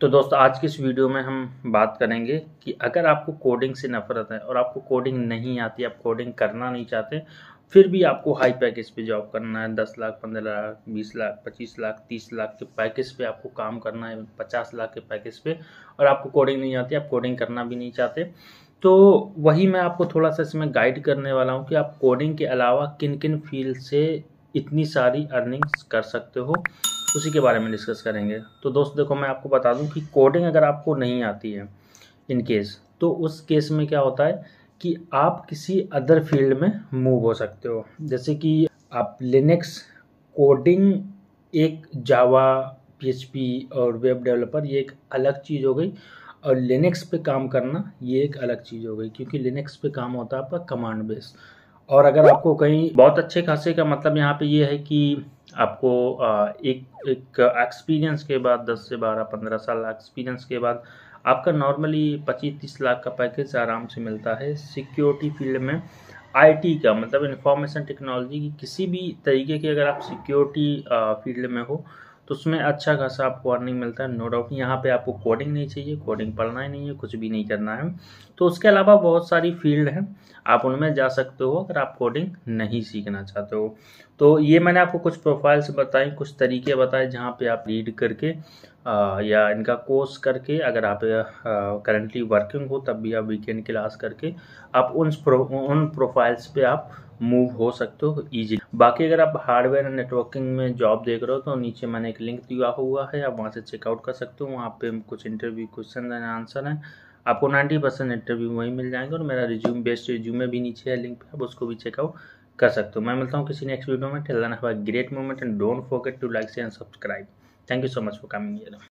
तो दोस्तों आज की इस वीडियो में हम बात करेंगे कि अगर आपको कोडिंग से नफरत है और आपको कोडिंग नहीं आती आप कोडिंग करना नहीं चाहते फिर भी आपको हाई पैकेज पे जॉब करना है दस लाख पंद्रह लाख बीस लाख पच्चीस लाख तीस लाख के पैकेज पे आपको काम करना है पचास लाख के पैकेज पे और आपको कोडिंग नहीं आती आप कोडिंग करना भी नहीं चाहते तो वही मैं आपको थोड़ा सा इसमें गाइड करने वाला हूँ कि आप कोडिंग के अलावा किन किन फील्ड से इतनी सारी अर्निंग्स कर सकते हो उसी के बारे में डिस्कस करेंगे तो दोस्त देखो मैं आपको बता दूं कि कोडिंग अगर आपको नहीं आती है इन केस तो उस केस में क्या होता है कि आप किसी अदर फील्ड में मूव हो सकते हो जैसे कि आप लिनक्स कोडिंग एक जावा पीएचपी और वेब डेवलपर ये एक अलग चीज़ हो गई और लिनक्स पे काम करना ये एक अलग चीज़ हो गई क्योंकि लिनक्स पे काम होता है आपका कमांड बेस और अगर आपको कहीं बहुत अच्छे खासे का मतलब यहाँ पे ये है कि आपको एक एक एक्सपीरियंस के बाद 10 से 12 15 साल एक्सपीरियंस के बाद आपका नॉर्मली 25 30 लाख का पैकेज आराम से मिलता है सिक्योरिटी फील्ड में आईटी का मतलब इंफॉर्मेशन टेक्नोलॉजी की किसी भी तरीके की अगर आप सिक्योरिटी फील्ड में हो तो उसमें अच्छा खासा आपको अर्निंग मिलता है नो डाउट यहाँ पे आपको कोडिंग नहीं चाहिए कोडिंग पढ़ना ही नहीं है कुछ भी नहीं करना है तो उसके अलावा बहुत सारी फील्ड हैं आप उनमें जा सकते हो अगर आप कोडिंग नहीं सीखना चाहते हो तो ये मैंने आपको कुछ प्रोफाइल्स बताई कुछ तरीके बताए जहाँ पर आप रीड करके आ, या इनका कोर्स करके अगर आप करंटली वर्किंग हो तब भी आप वीकेंड क्लास करके आप उन प्रो, उन प्रोफाइल्स पर आप मूव हो सकते हो इजीली बाकी अगर आप हार्डवेयर एंड नेटवर्किंग में जॉब देख रहे हो तो नीचे मैंने एक लिंक दिया हुआ है आप वहाँ से चेकआउट कर सकते हो वहाँ पे कुछ इंटरव्यू क्वेश्चन एंड आंसर हैं आपको 90 परसेंट इंटरव्यू वहीं मिल जाएंगे और मेरा रिज्यूम बेस्ट रिज्यूमे भी नीचे है लिंक पर आप उसको भी चेकआउट कर सकते हो मैं मिलता हूँ किसी नेक्स्ट वीडियो में tell have great moment and don't forget to like and subscribe thank you so much for coming year